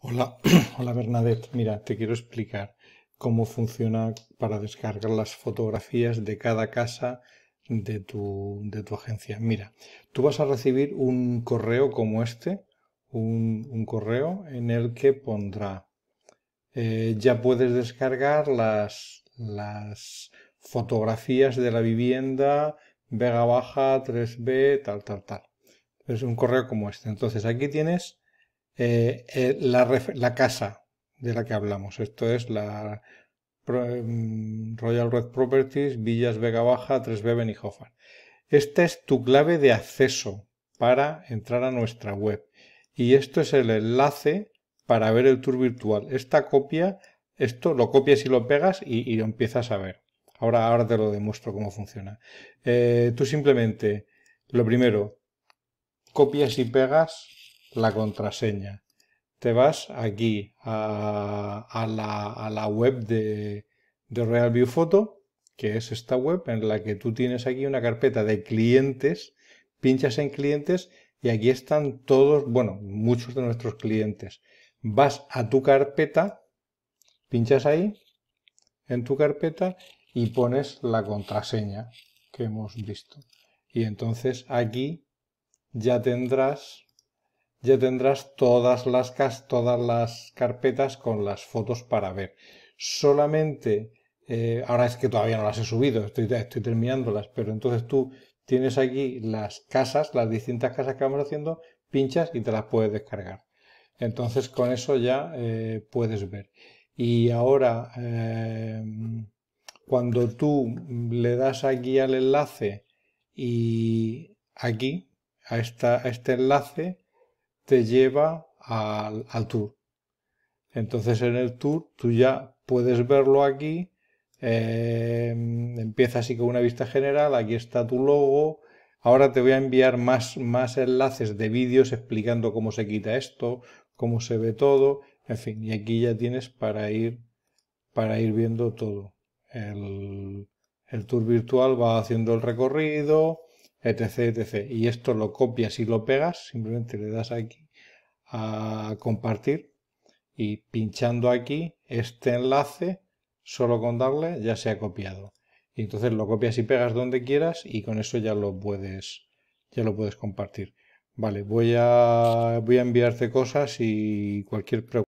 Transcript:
Hola, hola Bernadette. Mira, te quiero explicar cómo funciona para descargar las fotografías de cada casa de tu, de tu agencia. Mira, tú vas a recibir un correo como este, un, correo en el que pondrá eh, ya puedes descargar las, las fotografías de la vivienda Vega Baja 3B, tal, tal, tal. Es un correo como este. Entonces aquí tienes eh, eh, la, casa de la que hablamos. Esto es la mm, Royal Red Properties, Villas Vega Baja, 3 y Hoffman. Esta es tu clave de acceso para entrar a nuestra web. Y esto es el enlace para ver el tour virtual. Esta copia, esto lo copias y lo pegas y, lo empiezas a ver. Ahora, ahora te lo demuestro cómo funciona. Eh, tú simplemente, lo primero, copias y pegas la contraseña. Te vas aquí a, la, a la, web de, de RealView Photo, que es esta web en la que tú tienes aquí una carpeta de clientes, pinchas en clientes y aquí están todos, bueno, muchos de nuestros clientes. Vas a tu carpeta, pinchas ahí, en tu carpeta y pones la contraseña que hemos visto. Y entonces aquí ya tendrás ya tendrás todas las, todas las carpetas con las fotos para ver. Solamente, eh, ahora es que todavía no las he subido, estoy, terminándolas, pero entonces tú tienes aquí las casas, las distintas casas que vamos haciendo, pinchas y te las puedes descargar. Entonces con eso ya eh, puedes ver. Y ahora, eh, cuando tú le das aquí al enlace y aquí, a, esta, a este enlace, te lleva al, tour. Entonces en el tour tú ya puedes verlo aquí, em, empieza así con una vista general, aquí está tu logo, ahora te voy a enviar más, más enlaces de vídeos explicando cómo se quita esto, cómo se ve todo, en fin, y aquí ya tienes para ir, para ir viendo todo. El, el tour virtual va haciendo el recorrido, etc, etc. Y esto lo copias y lo pegas, simplemente le das aquí a compartir y pinchando aquí este enlace, solo con darle ya se ha copiado. Y entonces lo copias y pegas donde quieras y con eso ya lo puedes, ya lo puedes compartir. Vale, voy a, voy a enviarte cosas y cualquier pregunta.